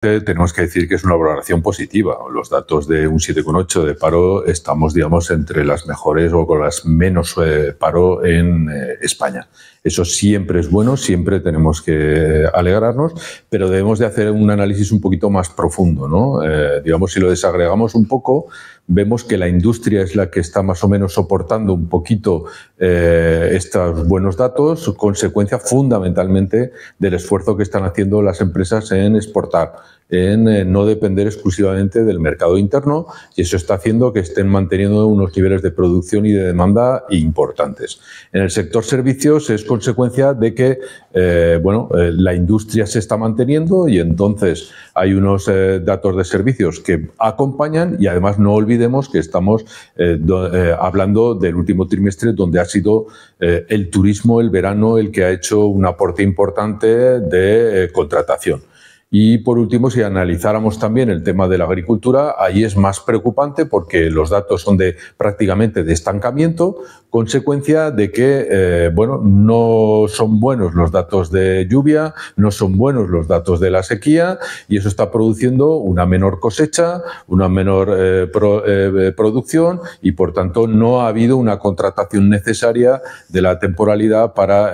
tenemos que decir que es una valoración positiva. Los datos de un 7,8 de paro estamos, digamos, entre las mejores o con las menos eh, paro en eh, España. Eso siempre es bueno, siempre tenemos que alegrarnos, pero debemos de hacer un análisis un poquito más profundo, ¿no? Eh, digamos, si lo desagregamos un poco, vemos que la industria es la que está más o menos soportando un poquito estos buenos datos, consecuencia fundamentalmente del esfuerzo que están haciendo las empresas en exportar en eh, no depender exclusivamente del mercado interno y eso está haciendo que estén manteniendo unos niveles de producción y de demanda importantes. En el sector servicios es consecuencia de que eh, bueno, eh, la industria se está manteniendo y entonces hay unos datos de servicios que acompañan y además no olvidemos que estamos hablando del último trimestre donde ha sido el turismo, el verano, el que ha hecho un aporte importante de contratación. Y por último, si analizáramos también el tema de la agricultura, ahí es más preocupante porque los datos son de prácticamente de estancamiento, consecuencia de que eh, bueno, no son buenos los datos de lluvia, no son buenos los datos de la sequía y eso está produciendo una menor cosecha, una menor eh, eh, producción y por tanto no ha habido una contratación necesaria de la temporalidad para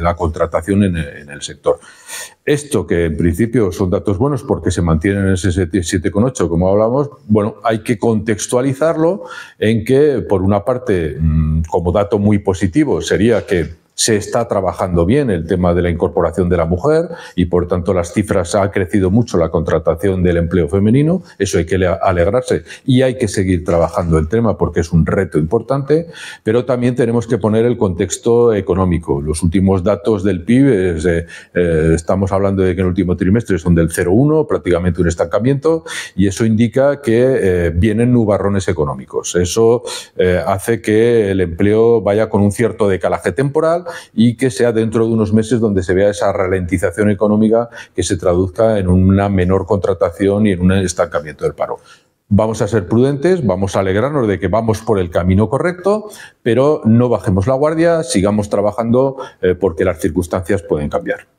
la contratación en, en el sector. Esto, que en principio son datos buenos porque se mantienen en ese 7,8, como hablamos, bueno, hay que contextualizarlo en que, por una parte, mm, como dato muy positivo, sería que se está trabajando bien el tema de la incorporación de la mujer y por tanto las cifras ha crecido mucho la contratación del empleo femenino, eso hay que alegrarse y hay que seguir trabajando el tema porque es un reto importante, pero también tenemos que poner el contexto económico. Los últimos datos del PIB eh, estamos hablando de que en el último trimestre son del 0,1, prácticamente un estancamiento y eso indica que eh, vienen nubarrones económicos. Eso eh, hace que el empleo vaya con un cierto decalaje temporal y que sea dentro de unos meses donde se vea esa ralentización económica que se traduzca en una menor contratación y en un estancamiento del paro vamos a ser prudentes, vamos a alegrarnos de que vamos por el camino correcto, pero no bajemos la guardia, sigamos trabajando eh, porque las circunstancias pueden cambiar.